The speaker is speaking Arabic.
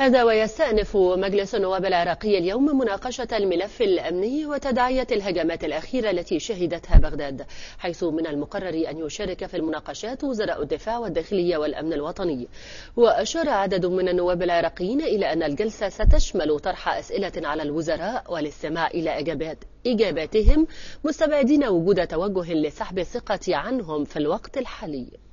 هذا ويستأنف مجلس النواب العراقي اليوم مناقشة الملف الأمني وتداعية الهجمات الأخيرة التي شهدتها بغداد حيث من المقرر أن يشارك في المناقشات وزراء الدفاع والداخلية والأمن الوطني وأشار عدد من النواب العراقيين إلى أن الجلسة ستشمل طرح أسئلة على الوزراء والاستماع إلى إجابات إجاباتهم مستبعدين وجود توجه لسحب الثقة عنهم في الوقت الحالي